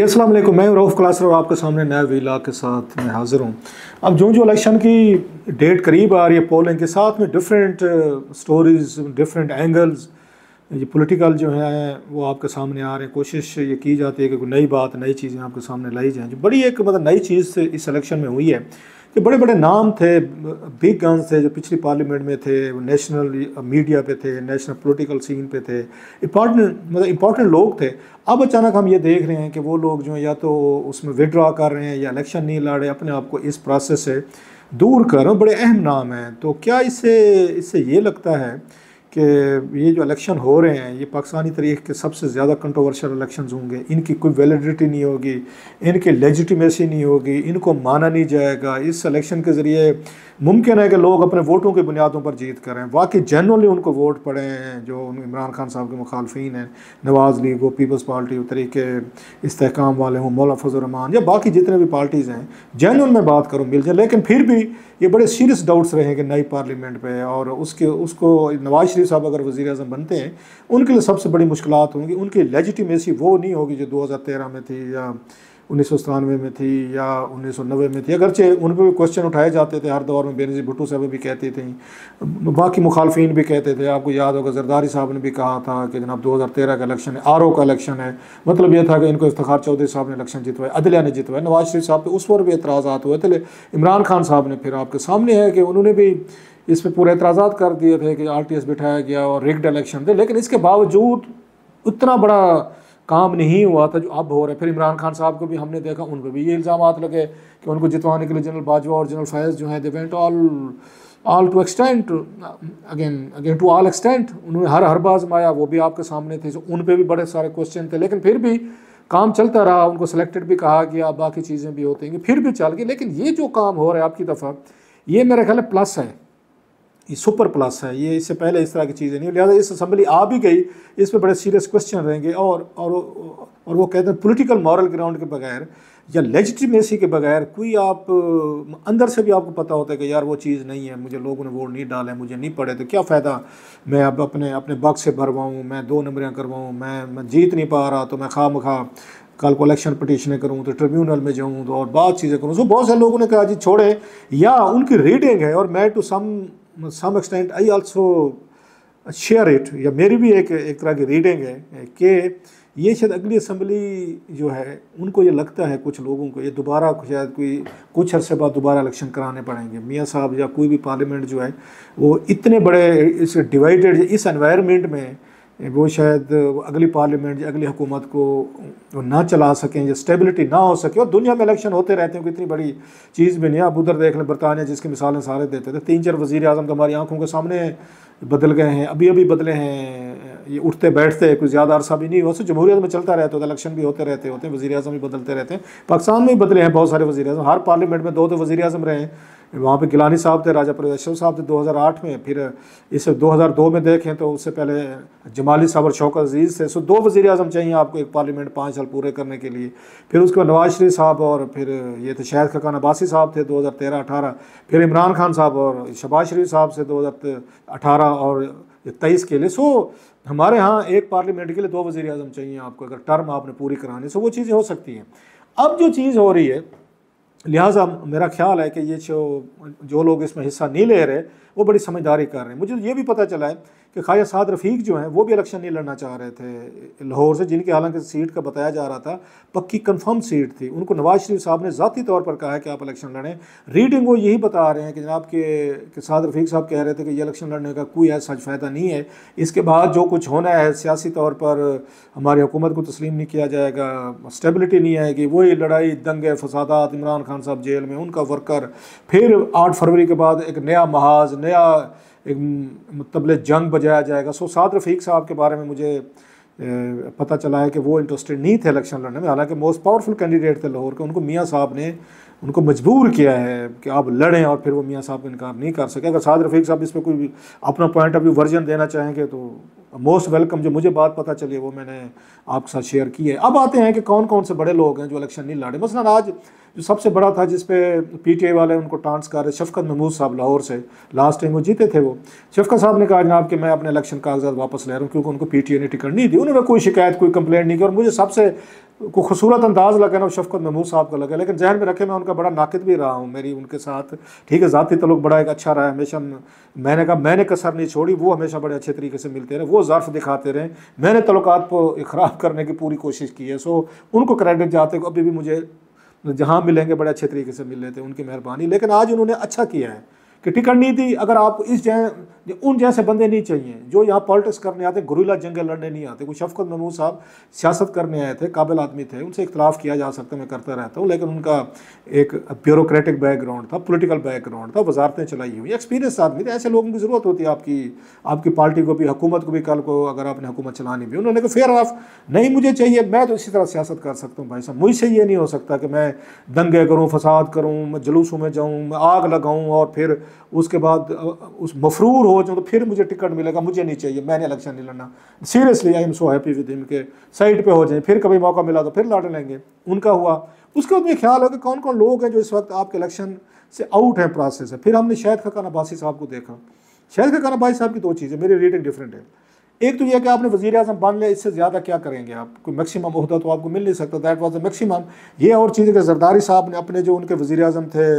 जी असलम मैं रऊफ़ क्लासर आपके सामने नया वीला के साथ मैं हाज़िर हूँ अब जो जो इलेक्शन की डेट करीब आ रही है पोलिंग के साथ में डिफरेंट स्टोरीज़ डिफरेंट एंगल्स ये पॉलिटिकल जो है वो आपके सामने आ रहे हैं कोशिश ये की जाती है कि कोई नई बात नई चीज़ें आपके सामने लाई जाएँ जो बड़ी एक मतलब नई चीज़ इस इलेक्शन में हुई है कि बड़े बड़े नाम थे बिग गन्स थे जो पिछली पार्लियामेंट में थे नेशनल मीडिया पे थे नेशनल पॉलिटिकल सीन पे थे इम्पॉर्टेंट मतलब इम्पॉर्टेंट लोग थे अब अचानक हम ये देख रहे हैं कि वो लोग जो या तो उसमें विड्रॉ कर रहे हैं या इलेक्शन नहीं लड़ रहे अपने आप को इस प्रोसेस से दूर कर बड़े अहम नाम हैं तो क्या इससे इससे ये लगता है कि ये जो इलेक्शन हो रहे हैं ये पाकिस्तानी तरीक़े के सबसे ज़्यादा कंट्रोवर्शियल इलेक्शन होंगे इनकी कोई वैलिडिटी नहीं होगी इनकी लेजिटिमेसी नहीं होगी इनको माना नहीं जाएगा इस इलेक्शन के ज़रिए मुमकिन है कि लोग अपने वोटों की बुनियादों पर जीत करें वाकई जनरली उनको वोट पड़े हैं जो इमरान खान साहब के मुखालफी हैं नवाज़ लीग हो पीपल्स पार्टी हो तरीके इसकाम वाले हों मौला फजलरहमान या बाकी जितने भी पार्टीज़ हैं जैन में बात करूँ मिल जाए लेकिन फिर भी ये बड़े सीरियस डाउट्स रहे हैं कि नई पार्लियामेंट पे और उसके उसको नवाज शरीफ साहब अगर वज़ी अजम बनते हैं उनके लिए सबसे बड़ी मुश्किल होंगी उनकी लेजिटिमेसी वो नहीं होगी जो 2013 में थी या उन्नीस में थी या उन्नीस में थी अगरचे उन पर भी क्वेश्चन उठाए जाते थे हर दौर में बेनजी भुट्टो साहब भी कहते थे बाकी मुखालफन भी कहते थे आपको याद होगा जरदारी साहब ने भी कहा था कि जनाब 2013 का इलेक्शन है आर का इलेक्शन है मतलब यह था कि इनको इफ्तार चौधरी साहब ने इलेक्शन जितवाया अदलिया ने जितवाया नवाज शरीफ साहब पर उस पर भी एतराज़ा हुए थे इमरान खान साहब ने फिर आपके सामने है कि उन्होंने भी इस पर पूरे एतराज़ा कर दिए थे कि आर बिठाया गया और रिग्ड इलेक्शन थे लेकिन इसके बावजूद इतना बड़ा काम नहीं हुआ था जो अब हो रहा है फिर इमरान खान साहब को भी हमने देखा उन पर भी ये इल्ज़ाम लगे कि उनको जितवाने के लिए जनरल बाजवा और जनरल फैज़ जो हैं देवेंट all all to extent again again to all extent उन्होंने हर हर बाज माया वो भी आपके सामने थे जो उन पर भी बड़े सारे क्वेश्चन थे लेकिन फिर भी काम चलता रहा उनको सेलेक्टेड भी कहा गया बाकी चीज़ें भी होती हैं फिर भी चल गई लेकिन ये जो काम हो रहा है आपकी दफ़ा ये मेरा ख्याल प्लस है सुपर प्लस है ये इससे पहले इस तरह की चीज़ें नहीं लिहाजा इस असम्बली आ भी गई इस पर बड़े सीरियस क्वेश्चन रहेंगे और और और वो कहते हैं पोलिटिकल मॉरल ग्राउंड के बगैर या लेजिटिमेसी के बगैर कोई आप अंदर से भी आपको पता होता है कि यार वो चीज़ नहीं है मुझे लोगों ने वोट नहीं डाले मुझे नहीं पड़े तो क्या फ़ायदा मैं अब अपने अपने बक्स से भरवाऊँ मैं दो नंबरियाँ करवाऊँ मैं मैं जीत नहीं पा रहा तो मैं खा कल को इलेक्शन पटिशनें करूँ तो ट्रिब्यूनल में जाऊँ तो और बात चीज़ें करूँ सो बहुत से लोगों ने कहा जी छोड़े या उनकी रीडिंग है और मैं to some some extent I also share it या मेरी भी एक एक तरह की रीडिंग है कि ये शायद अगली असम्बली जो है उनको ये लगता है कुछ लोगों को ये दोबारा शायद कोई कुछ अरसे बाद दोबारा इलेक्शन कराने पड़ेंगे मियाँ साहब या कोई भी पार्लियामेंट जो है वो इतने बड़े इस डिवाइडेड इस एनवायरनमेंट में वो शायद अगली पार्लियामेंट या अगली हुकूमत को ना चला सकें या स्टेबिलिटी ना हो सके और दुनिया में इलेक्शन होते रहते हैं कोई इतनी बड़ी चीज़ भी नहीं आप उधर देख लें बरतानिया जिसकी मिसालें सारे देते थे तीन चार वज़ी अजम तो हमारी आंखों के सामने बदल गए हैं अभी अभी बदले हैं ये उठते बैठते कुछ ज़्यादा अरसा भी नहीं हो सो जमहूरियत में चलता रहता है इलेक्शन भी होते रहते होते हैं वजी अजम भी बदलते रहते हैं पाकिस्तान में भी बदले हैं बहुत सारे वजी अजम हर पार्लियामेंट में दो दो वजी अजम रहे हैं वहाँ पे गिलानी साहब थे राजा प्रदेशव साहब थे 2008 में फिर इसे 2002 में देखें तो उससे पहले जमाली साहब और शौकत अजीज़ थे सो दो वज़ी अजम चाहिए आपको एक पार्लियामेंट पाँच साल पूरे करने के लिए फिर उसके बाद नवाज शरीफ साहब और फिर ये थे शाहद खकान अब्बासी साहब थे 2013-18 फिर इमरान खान साहब और शबाज शरीफ साहब से अठारह और तेईस के लिए सो हमारे यहाँ एक पार्लियामेंट के लिए दो वज़ी अजम चाहिए आपको अगर टर्म आपने पूरी करानी सो वो चीज़ें हो सकती हैं अब जो चीज़ हो रही है लिहाजा मेरा ख्याल है कि ये जो जो लोग इसमें हिस्सा नहीं ले रहे वो बड़ी समझदारी कर रहे हैं मुझे ये भी पता चला है कि ख्वाजा साद रफ़ीक जो हैं वो भी इलेक्शन नहीं लड़ना चाह रहे थे लाहौर से जिनकी हालांकि सीट का बताया जा रहा था पक्की कन्फर्म सीट थी उनको नवाज शरीफ साहब ने ज़ाती तौर पर कहा है कि आप इलेक्शन लड़ें रीडिंग वो यही बता रहे हैं कि जनाब के, के साद रफ़ीक साहब कह रहे थे कि ये इलेक्शन लड़ने का कोई ऐसा फ़ायदा नहीं है इसके बाद जो कुछ होना है सियासी तौर पर हमारी हुकूमत को तस्लीम नहीं किया जाएगा स्टेबिलिटी नहीं आएगी वही लड़ाई दंगे फसादात इमरान खान साहब जेल में उनका वर्कर फिर आठ फरवरी के बाद एक नया महाज नया एक तबले जंग बजाया जाएगा सो साद रफ़ीक साहब के बारे में मुझे पता चला है कि वो इंटरेस्टेड नहीं थे इलेक्शन लड़ने में हालांकि मोस्ट पावरफुल कैंडिडेट थे लाहौर के उनको मियाँ साहब ने उनको मजबूर किया है कि आप लड़ें और फिर वो मियाँ साहब इनकार नहीं कर सके अगर साद रफ़ीक साहब इसमें कोई अपना पॉइंट ऑफ व्यू वर्जन देना चाहेंगे तो मोस्ट वेलकम जो मुझे बात पता चली वो मैंने आपके साथ शेयर की है अब आते हैं कि कौन कौन से बड़े लोग हैं जो इलेक्शन नहीं लड़े मसला आज जो सबसे बड़ा था जिसपे पी टी आई वाले उनको टांस कर रहे शफकत महमूद साहब लाहौर से लास्ट टाइम वो जीते थे वो शफकत साहब ने कहा जनाब कि मैं अपने इलेक्शन कागजात वापस ले रहा हूँ क्योंकि उनको पी टी आई ने टिकट नहीं दी उन्होंने कोई शिकायत कोई कंप्लेंट नहीं की और मुझे सबसे को खूबसूरत अंदाज लगा ना शफकत महमूद साहब का लगा लेकिन जहन में रखे मैं उनका बड़ा नाकद भी रहा हूँ मेरी उनके साथ ठीक है ज़ाती तलुक बड़ा एक अच्छा रहा है हमेशा मैंने कहा मैंने कसर नहीं छोड़ी वो हमेशा बड़े अच्छे तरीके से मिलते रहे वो ज़र्फ दिखाते रहे मैंने तल्लुकात को ख़राब करने की पूरी कोशिश की है सो उनको क्रेडिट जाते अभी भी मुझे जहाँ मिलेंगे बड़े अच्छे तरीके से मिल लेते उनकी मेहरबानी लेकिन आज उन्होंने अच्छा किया है कि टिकट नहीं दी अगर आप इस जै उन जैसे बंदे नहीं चाहिए जो यहाँ पॉलिटिक्स करने आते गुरीला जंगे लड़ने नहीं आते कोई शफकत महमूद साहब सियासत करने आए थे काबिल आदमी थे उनसे इख्तलाफ किया जा सकता मैं करता रहता हूँ लेकिन उनका एक ब्यूरोक्रेटिक बैकग्राउंड था पोलिटिकल बैकग्राउंड था वजारतें चलाई हुई एक्सपीरियंस आदमी थे ऐसे लोगों की ज़रूरत होती है आपकी आपकी पार्टी को भी हुकूमत को भी कल को अगर आपने हुकूमत चलानी भी उन्होंने कहा फेयर ऑफ नहीं मुझे चाहिए मैं तो इसी तरह सियासत कर सकता हूँ भाई साहब मुझसे ये नहीं हो सकता कि मैं दंगे करूँ फसाद करूँ मैं जुलूसों में जाऊँ मैं आग लगाऊँ और फिर उसके बाद उस मफरूर हो जाऊँ तो फिर मुझे टिकट मिलेगा मुझे नहीं चाहिए मैंने इलेक्शन नहीं लड़ना seriously I am so happy with him के साइड पे हो जाए फिर कभी मौका मिला तो फिर लड़ लेंगे उनका हुआ उसके बाद मेरे ख्याल है कि कौन कौन लोग हैं जो इस वक्त आपके इलेक्शन से आउट हैं प्रोसेस है। फिर हमने शायद खकान अब्बासी साहब को देखा शायद खकान अब्बासी साहब की दो चीज़ें मेरी रीडिंग डिफरेंट है एक तो यह कि आपने वजी अजम बन लिया इससे ज़्यादा क्या करेंगे आप कोई मैक्सिमम अहदा तो आपको मिल नहीं सकता दैट वाज द मैक्सिमम ये और चीज़ कि जरदारी साहब ने अपने जो उनके वजी अजम थे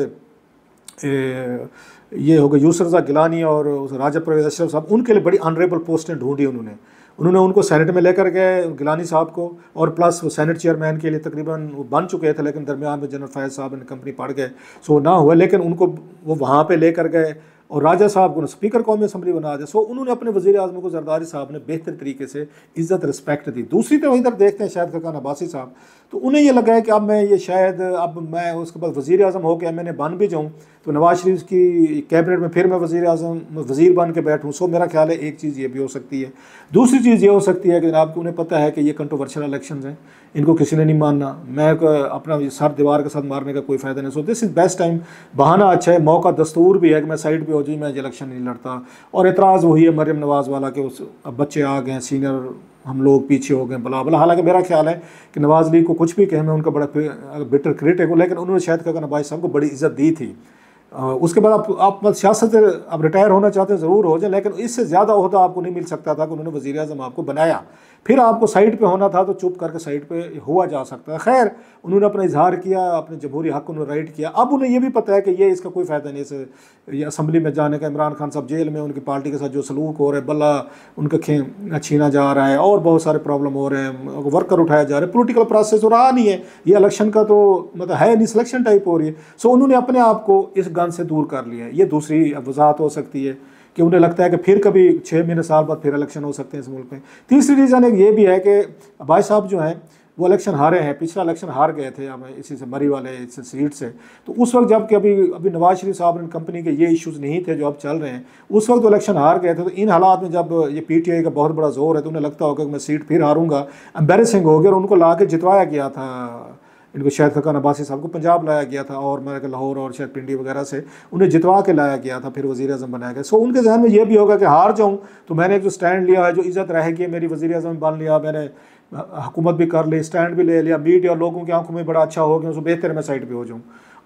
ये हो गए रजा गिलानी और राजा परवेज अशरफ साहब उनके लिए बड़ी अनरेबल पोस्टें ढूंढी उन्होंने उन्होंने उनको सेनेट में लेकर गए गिलानी साहब को और प्लस वो सेनेट चेयरमैन के लिए तकरीबन वो बन चुके थे लेकिन दरमियान में जनरल फैज साहब ने कंपनी पड़ गए सो ना हुआ लेकिन उनको वो वहाँ पर लेकर गए और राजा साहब को स्पीकर कौमी असम्बली बना दिया सो उन्होंने अपने वजी अजम को जरदारी साहब ने बेहतर तरीके से इज़्ज़त रिस्पेक्ट दी दूसरी तरफ इधर देखते हैं शायद खकान अब्बासी साहब तो उन्हें यह लगा है कि अब मैं ये शायद अब मैं उसके बाद वज़ी अजम होकर एम एन ए बन भी जाऊँ तो नवाज शरीफ की कैबिनेट में फिर मैं वज़ी अजम वज़ीर बन के बैठूँ सो मेरा ख्याल है एक चीज़ ये भी हो सकती है दूसरी चीज़ ये हो सकती है कि जनाब उन्हें पता है कि ये कंट्रोवर्शियल इलेक्शन हैं इनको किसी ने नहीं मानना मैं अपना सर दीवार के साथ मारने का कोई फ़ायदा नहीं so this is best time बहाना अच्छा है मौका दस्तूर भी है कि मैं साइड पर जी मैं इलेक्शन नहीं लड़ता और एतराज़ वही है मरियम नवाज़ वाला के उस अब बच्चे आ गए सीनियर हम लोग पीछे हो गए बला बला हालांकि मेरा ख्याल है कि नवाज़ लीग को कुछ भी कहें मैं उनका बड़ा बेटर क्रिटिक हूँ लेकिन उन्होंने शायद कहकर नवाज साहब को बड़ी इज्जत दी थी उसके बाद आप आप मतलब सियासत अब रिटायर होना चाहते हैं ज़रूर हो जाए लेकिन इससे ज़्यादा अहदा आपको नहीं मिल सकता था कि उन्होंने वज़ी अजम आपको बनाया फिर आपको साइड पे होना था तो चुप करके साइड पे हुआ जा सकता है खैर उन्होंने अपना इजहार किया अपने जमहूरी हक उन्होंने राइट किया अब उन्हें यह भी पता है कि ये इसका कोई फ़ायदा नहीं इसे ये असम्बली में जाने का इमरान खान साहब जेल में उनकी पार्टी के साथ जो सलूक हो रहा है बल्ला उनका छीना जा रहा है और बहुत सारे प्रॉब्लम हो रहे हैं वर्कर उठाया जा रहे हैं पोलिटिकल प्रोसेस हो रहा नहीं है ये इलेक्शन का तो मतलब है नहीं सिलेक्शन टाइप हो रही है सो उन्होंने अपने आप को इस गन से दूर कर लिया है ये दूसरी वजाहत हो सकती है कि उन्हें लगता है कि फिर कभी छः महीने साल बाद फिर इलेक्शन हो सकते हैं इस मुल्क में तीसरी रीज़न एक ये भी है कि भाई साहब जो हैं वो इलेक्शन हारे हैं पिछला इलेक्शन हार गए थे हमें इसी से मरी वाले इस सीट से तो उस वक्त जबकि अभी अभी नवाज शरीफ साहब ने कंपनी के ये इश्यूज नहीं थे जो अब चल रहे हैं उस वक्त इलेक्शन हार गए थे तो इन हालात में जब ये पीटीआई का बहुत बड़ा जोर है तो उन्हें लगता होगा कि मैं सीट फिर हारूंगा एम्बेरसिंग हो गया और उनको ला के जितवाया गया था इनको शायद खकान अब्बासी साहब को पंजाब लाया गया था और मेरे लाहौर और शायद पिंडी वगैरह से उन्हें जितवा के लाया गया था फिर वजी अजम बनाया गया सो उनके जहन में यह भी होगा कि हार जाऊँ तो मैंने एक जो स्टैंड लिया है जो इज़्ज़त रहेगी मेरी वजी अजम बन लिया मैंने हुकूमत भी कर ली स्टैंड भी ले लिया मीडिया लोगों की आंखों में बड़ा अच्छा हो गया उसको तो बेहतर मैं साइड पर हो जाऊँ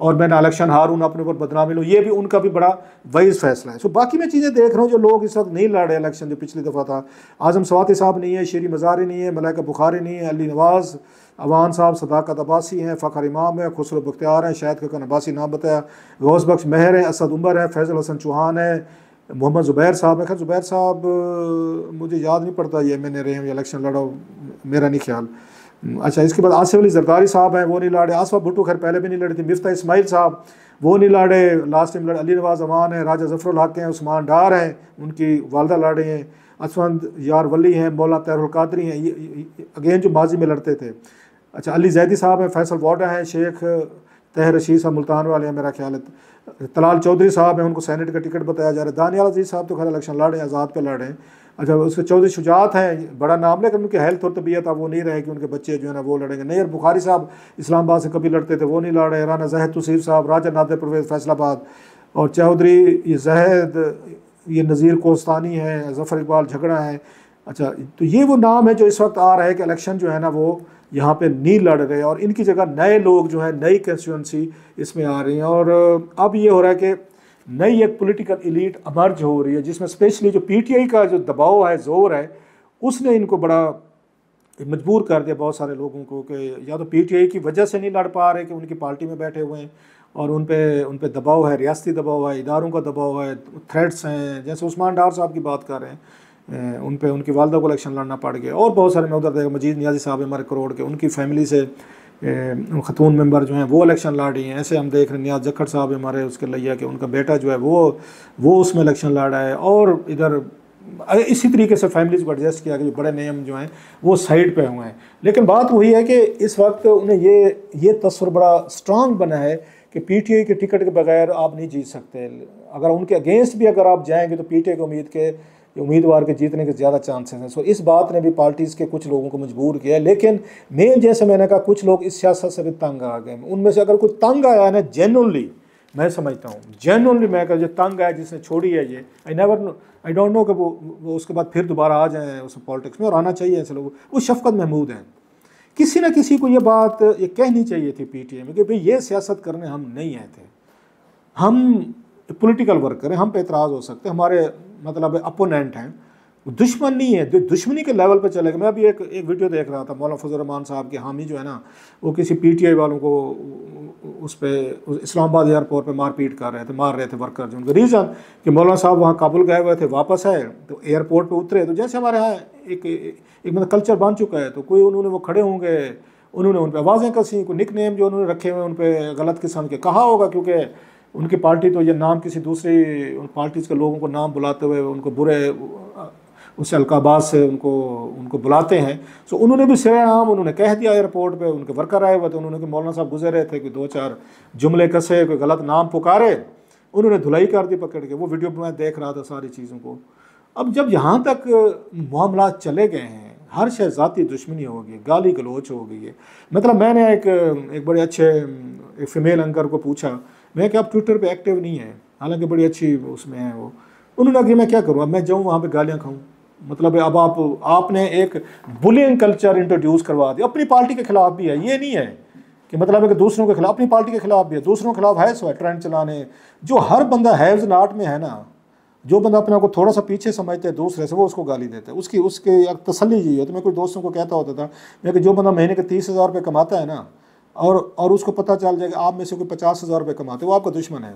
और मैंने इलेक्शन हारूँ अपने ऊपर बदनामी लूँ ये भी उनका भी बड़ा वाइज फैसला है सो बाकी मैं चीज़ें देख रहा हूँ जो लोग इस वक्त नहीं लड़ रहे इलेक्शन जो पिछली दफ़ा था आजम सवाती साहब नहीं है शेरी मज़ारी नहीं है मलाइका बुखारी नहीं है अली नवाज़ अवान साहब सदाकत अबासी हैं फ़खर इमाम है खुसर बख्तियार हैं शायद खकन अबासी नाम बताया गौस बख्श महर हैं असद उमर है फैज़ल हसन चौहान है मोहम्मद ज़ुबैर साहब है खैर ज़ुबैर साहब मुझे याद नहीं पड़ता ये मैंने रहे हम इलेक्शन लड़ो मेरा नहीं ख्याल अच्छा इसके बाद आसिफ अली जरदारी साहब हैं वो नहीं लाड़े आसफ़ा भुटू खैर पहले भी नहीं लड़ी थी मिफ्ता इसमाइल साहब वो नहीं लाड़े लास्ट टाइम लड़े अली नवाज अमान हैं राजा जफरुल हक हैं उस्मान डार हैं उनकी वालदा लाड़े हैं असवंत यार वली हैं मौला तैरुल कादरी हैं ये अगेन जो माजी में लड़ते थे अच्छा अली जैदी साहब हैं फैसल वाडा हैं शेख तह रशीद साहब मुल्तान वाले हैं मेरा ख्याल है तलाल चौधरी साहब हैं उनको सैनेट का टिकट बताया जा रहा है दानियाल अजीज साहब तो खैर इलेक्शन लड़ रहे हैं आज़ाद पे लड़ रहे हैं अच्छा उसके चौधरी शुजात हैं बड़ा नाम लेकिन उनकी हेल्थ और तबीयत अब वो नहीं रहे कि उनके बच्चे जो है ना वो लड़ेंगे नैर बुखारी साहब इस्लामाबाद से कभी लड़ते थे वो नहीं लड़ रहे राना जहद तुसीर साहब राजा नादर परवेज फैसलाबाद और चौधरी ये जहद ये नज़ीर कोस्तानी है जफ़र इकबाल झगड़ा है अच्छा तो ये वो नाम है जो इस वक्त आ रहा है कि इलेक्शन जो है ना वो यहाँ पे नहीं लड़ रहे और इनकी जगह नए लोग जो है नई कंस्टिट्यूंसी इसमें आ रही हैं और अब ये हो रहा है कि नई एक पॉलिटिकल इलीट अमर्ज हो रही है जिसमें स्पेशली जो पीटीआई का जो दबाव है जोर है उसने इनको बड़ा मजबूर कर दिया बहुत सारे लोगों को कि या तो पीटीआई की वजह से नहीं लड़ पा रहे कि उनकी पार्टी में बैठे हुए हैं और उन पर उन पर दबाव है रियासती दबाव है इदारों का दबाव है थ्रेट्स हैं जैसे उस्मान डार साहब की बात कर रहे हैं उन पर उनकी वालदा को इलेक्शन लड़ना पड़ गया और बहुत सारे मैं उधर देखा मजीद नियाजी साहब हमारे करोड़ के उनकी फैमिली से खतून मेंबर जो हैं वो इलेक्शन लड़ रही हैं ऐसे हम देख रहे हैं नियाज जखड़ साहब हमारे उसके लैया के उनका बेटा जो है वो वो उसमें इलेक्शन लड़ रहा है और इधर इसी तरीके से फैमिलीज को एडजस्ट किया कि बड़े नियम जो हैं वो साइड पे हुए हैं लेकिन बात वही है कि इस वक्त उन्हें ये ये तस्वर बड़ा स्ट्रांग बना है कि पीटीआई के टिकट के बगैर आप नहीं जीत सकते अगर उनके अगेंस्ट भी अगर आप जाएंगे तो पीटीआई को उम्मीद के उम्मीदवार के जीतने के ज़्यादा चांसेस हैं सो इस बात ने भी पार्टीज़ के कुछ लोगों को मजबूर किया लेकिन मेन जैसे मैंने कहा कुछ लोग इस सियासत से भी तंग आ गए उनमें से अगर कोई तंग आया ना जेनली मैं समझता हूँ जेनली मैं कहा जो तंग आया जिसने छोड़ी है ये I never I don't know कि वो, वो उसके बाद फिर दोबारा आ जाए उस पॉलिटिक्स में और आना चाहिए ऐसे लोग वो शफकत महमूद हैं किसी ना किसी को ये बात ये कहनी चाहिए थी पी टी में कि भाई ये सियासत करने हम नहीं आए थे हम पोलिटिकल वर्कर हैं हम पे एतराज़ हो सकते हैं हमारे मतलब अपोनेंट हैं दुश्मन नहीं है जो दुश्मनी के लेवल पर चले गए मैं अभी एक एक वीडियो देख रहा था मौलाना रमान साहब के हामी जो है ना वो किसी पीटीआई वालों को उस पर इस्लामाबाद एयरपोर्ट पर मारपीट कर रहे थे मार रहे थे वर्कर जो उनका रीज़न कि मौलाना साहब वहाँ काबुल गए हुए थे वापस आए तो एयरपोर्ट पर उतरे तो जैसे हमारे यहाँ एक एक मतलब कल्चर बन चुका है तो कोई उन्होंने वो खड़े होंगे उन्होंने उन पर आवाज़ें कसी कोई निक नेम जो उन्होंने रखे हुए उन पर गलत किस्म के कहा होगा क्योंकि उनकी पार्टी तो ये नाम किसी दूसरी उन पार्टीज़ के लोगों को नाम बुलाते हुए उनको बुरे उस अलकाबाद से उनको उनको बुलाते हैं सो उन्होंने भी सरेआम उन्होंने कह दिया एयरपोर्ट पे उनके वर्कर आए हुए थे उन्होंने कि मौलाना साहब गुजरे थे कि दो चार जुमले कसे कोई गलत नाम पुकारे उन्होंने धुलाई कर दी पकड़ के वो वीडियो मैं देख रहा था सारी चीज़ों को अब जब यहाँ तक मामला चले गए हैं हर शह ज़ाती दुश्मनी होगी गाली गलोच हो गई है मतलब मैंने एक एक बड़े अच्छे एक फीमेल अंकर को पूछा वह क्या आप ट्विटर पे एक्टिव नहीं है हालांकि बड़ी अच्छी उसमें है वो उन्होंने कि मैं क्या करूँ अब मैं जाऊँ वहाँ पर गालियाँ खाऊँ मतलब अब आप आपने एक बुलियन कल्चर इंट्रोड्यूस करवा दिया अपनी पार्टी के खिलाफ भी है ये नहीं है कि मतलब है कि दूसरों के खिलाफ अपनी पार्टी के खिलाफ भी है दूसरों के खिलाफ है सो है ट्रेंड चलाने जो हर बंदा हैव्स आर्ट में है ना जो बंदा अपने आपको थोड़ा सा पीछे समझते है दूसरे से वो उसको गाली देता है उसकी उसके तसली यही है तो मैं कुछ दोस्तों को कहता होता था मैं कि जो बंदा महीने के तीस हज़ार रुपये कमाता है ना और और उसको पता चल जाएगा आप में से कोई पचास हज़ार रुपये कमाते वो आपका दुश्मन है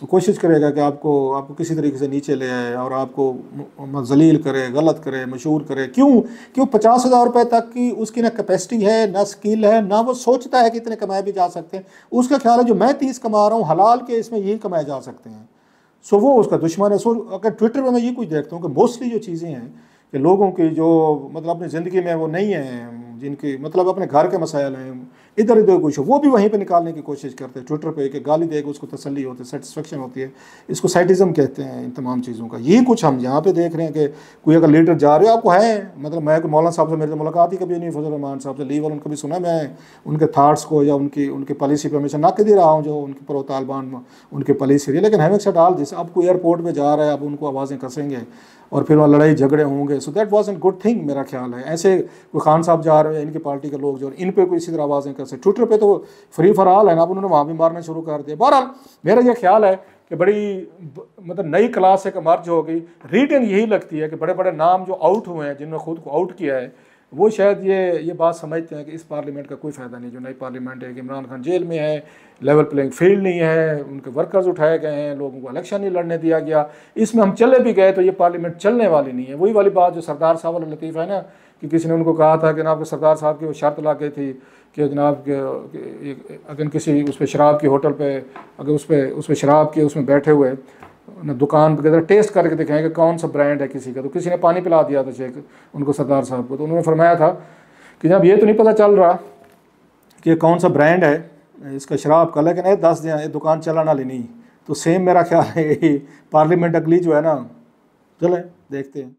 तो कोशिश करेगा कि आपको आपको किसी तरीके से नीचे ले आए और आपको जलील करे गलत करे मशहूर करे क्यों क्यों पचास हज़ार रुपये तक की उसकी ना कैपेसिटी है ना स्किल है ना वो सोचता है कि इतने कमाए भी जा सकते हैं उसका ख्याल है जो मैं तीस कमा रहा हूँ हलाल के इसमें यही कमाए जा सकते हैं सो वो उसका दुश्मन है सो अगर ट्विटर पर मैं ये कुछ देखता हूँ कि मोस्टली जो चीज़ें हैं कि लोगों की जो मतलब अपनी ज़िंदगी में वो नहीं हैं जिनकी मतलब अपने घर के मसाइल हैं इधर उधर तो कुछ हो वो भी वहीं पे निकालने की कोशिश करते हैं ट्विटर पे कि गाली देगा उसको तसली होती है सेटिस्फेक्शन होती है इसको साइटिज़म कहते हैं इन तमाम चीज़ों का यही कुछ हम यहाँ पे देख रहे हैं कि कोई अगर लीडर जा रहे हो आपको है मतलब मैं मौलाना साहब से मेरे तो मुलाकात ही कभी नहीं फजल रहमान साहब से ली वाल उनको भी सुना मैं उनके थाट्स को या उनकी उनकी पॉलिसी पर हमेशा नाक दे रहा हूँ जो उनके प्रो तालिबान उनकी पॉलिसी रही लेकिन हमेशा डाल जैसे अब कोई एयरपोर्ट में जा रहा है अब उनको आवाज़ें कसेंगे और फिर वहाँ लड़ाई झगड़े होंगे so that was an good thing मेरा ख्याल है ऐसे कोई खान साहब जा रहे हैं इनकी पार्टी के लोग जो इन पर कोई इसी तरह आवाज़ें कस से ट्विटर पे तो फ्री फॉर ऑल है ना अब उन्होंने वहाँ भी मारना शुरू कर दिया बहरहाल मेरा ये ख्याल है कि बड़ी मतलब नई क्लास एक मर्ज हो गई रीडिंग यही लगती है कि बड़े बड़े नाम जो आउट हुए हैं जिन्होंने खुद को आउट किया है वो शायद ये ये बात समझते हैं कि इस पार्लियामेंट का कोई फ़ायदा नहीं जो नई पार्लियामेंट है कि इमरान खान जेल में है लेवल प्लेइंग फील्ड नहीं है उनके वर्कर्स उठाए गए हैं लोगों को इलेक्शन नहीं लड़ने दिया गया इसमें हम चले भी गए तो ये पार्लियामेंट चलने वाली नहीं है वही वाली बात जो सरदार साहब लतीफ़ है ना कि किसी ने उनको कहा था कि जनाब सरदार साहब की वो शर्त ला के थी कि जनाब के अगर किसी उस पर शराब की होटल पे अगर उस पर उस पर शराब के उसमें बैठे हुए ना दुकान वगैरह टेस्ट करके दिखाएं कि कौन सा ब्रांड है किसी का तो किसी ने पानी पिला दिया था शेख उनको सरदार साहब को तो उन्होंने फरमाया था कि जनाब ये तो नहीं पता चल रहा कि कौन सा ब्रांड है इसका शराब का लेकिन ये दस दिन ये दुकान चला ना नहीं तो सेम मेरा ख्याल है यही पार्लियामेंट अगली जो है ना चलें देखते हैं